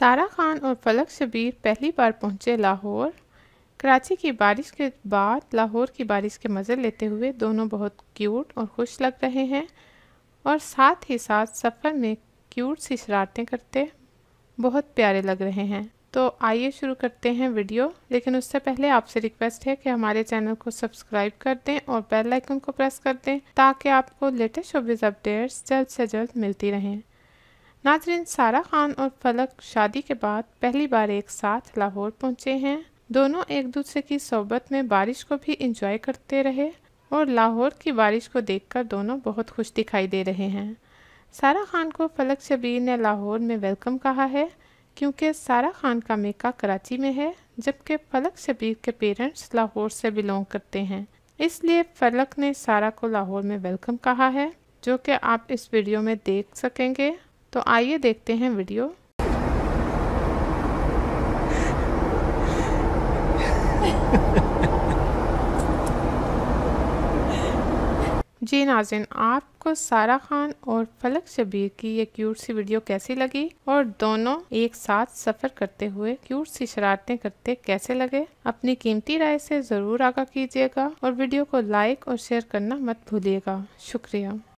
सारा खान और फलक शबीर पहली बार पहुंचे लाहौर कराची की बारिश के बाद लाहौर की बारिश के मज़े लेते हुए दोनों बहुत क्यूट और खुश लग रहे हैं और साथ ही साथ सफ़र में क्यूट सी शरारतें करते बहुत प्यारे लग रहे हैं तो आइए शुरू करते हैं वीडियो लेकिन उससे पहले आपसे रिक्वेस्ट है कि हमारे चैनल को सब्सक्राइब कर दें और बेल आइकन को प्रेस कर दें ताकि आपको लेटेस्ट शोबिज़ अपडेट्स जल्द से जल्द मिलती रहें नाजरीन सारा खान और फलक शादी के बाद पहली बार एक साथ लाहौर पहुंचे हैं दोनों एक दूसरे की सोबत में बारिश को भी इंजॉय करते रहे और लाहौर की बारिश को देखकर दोनों बहुत खुश दिखाई दे रहे हैं सारा खान को फलक शबीर ने लाहौर में वेलकम कहा है क्योंकि सारा खान का मेका कराची में है जबकि फलक शबीर के पेरेंट्स लाहौर से बिलोंग करते हैं इसलिए फलक ने सारा को लाहौर में वेलकम कहा है जो कि आप इस वीडियो में देख सकेंगे तो आइए देखते हैं वीडियो जी नाजिन आपको सारा खान और फलक शबीर की ये क्यूट सी वीडियो कैसी लगी और दोनों एक साथ सफ़र करते हुए क्यूट सी शरारतें करते कैसे लगे अपनी कीमती राय से ज़रूर आगा कीजिएगा और वीडियो को लाइक और शेयर करना मत भूलिएगा शुक्रिया